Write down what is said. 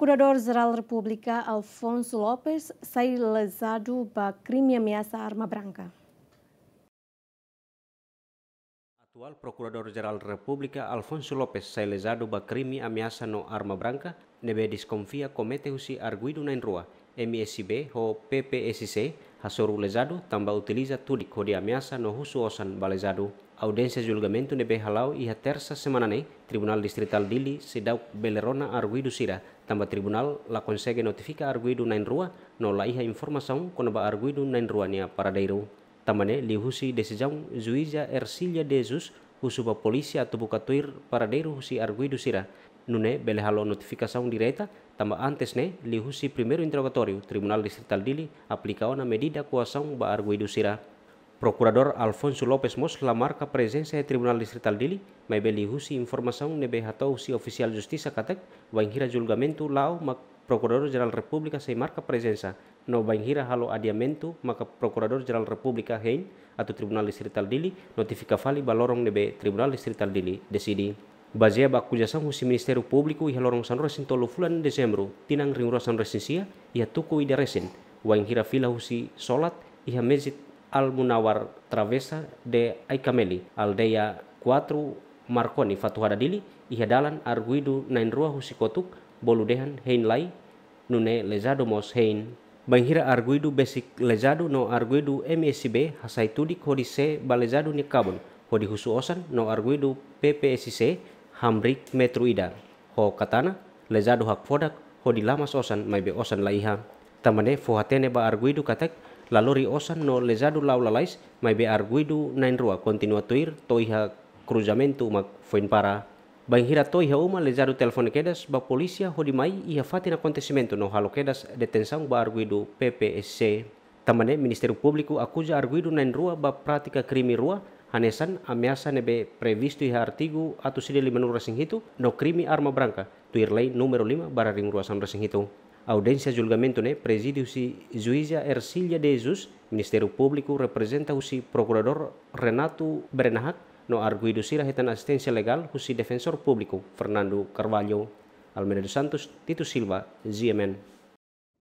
Procurador-Geral da República Alfonso López sai lesado para crime e ameaça arma branca. Atual Procurador-Geral da República Alfonso López sai lesado para crime e ameaça no arma branca, nebe desconfia comete usi arguido na rua. MSB ho PPSC hasoru lesado tambah utiliza tudik ho de ameaça no husu osan balesado audiensia julgamento de Behalau e tersa terça semana ne Tribunal Distrital Dili sedau belerona arguido sira. Tamba tribunal la consegue notifica arguido na rua, no la iha informasaun kono ba arguido na rua nia paradeiro. Tambane lihusi decisão juíza Ercília de Jesus husuba polícia atau para paradeiro husi arguido sira. Nune belehalo notifikasaun direta Tamba antes li lihusi primeru interrogatorio, Tribunal Distrital Dili aplikaona na medida kuasaun ba arguido sira. Procurador Alfonso López Mosla e marca presença presensi Tribunal Distrital Dili, mas husi se informação nebe hatou si oficial justisa katek, vai julgamentu lau lao, mas procurador Republika República se marka presensa no vai halo adiamentu maka Procurador-Geral Republika hein, atau Tribunal Distrital Dili notifika fali balorong nebe Tribunal Distrital dele, decidi. Bazia ba acusação husi Ministério Público iha lorong sanro tolu fulan Desembro, tinang ringurasan resinsia iha tuku ida resin, wain fila husi solat, iha mezit Al Munawar Travesa de Aikameli, aldeia 4 Marconi Fatuhadadili, Ihadalan Arguido Nainrua Husikotuk, Boludehan Lai, Nune Lezado Mos Hein, Banghira Arguido Besik Lezado no Arguido MSB e Hasaitudik Hodise Balezado Nikabon, Hodi Husu Osan no Arguido PPSC Hamrik Metruida, Ho Katana, Lezado Hak Fodak, Hodi Lamas Osan Maibe Osan Laiha, Tamane Fohatene Ba Arguido Katek, la lori osan no lezadu lau lalais mai be arguidu nain rua tuir toiha kruzamentu ma foin para Bang hira toiha uma lezadu telepon kedas ba hodi mai iha fatin acontecimento no halo kedas detensang ba arguidu PPSC. Tamane Ministeru Publiku akuja arguidu nain rua ba pratika krimi rua hanesan ameasa nebe previsto iha artigu atu sidi lima nurasing hitu no krimi arma branka, tuir lei numero lima bararing ring ruasan hitu. A audiência de julgamento, né? Presídio-se juíza Ercília de Jesus, Ministério Público, representa-se procurador Renato Brenahat, no arguido sira hetan assistência legal, o defensor público Fernando Carvalho, Almeida dos Santos, Tito Silva, Ziemen.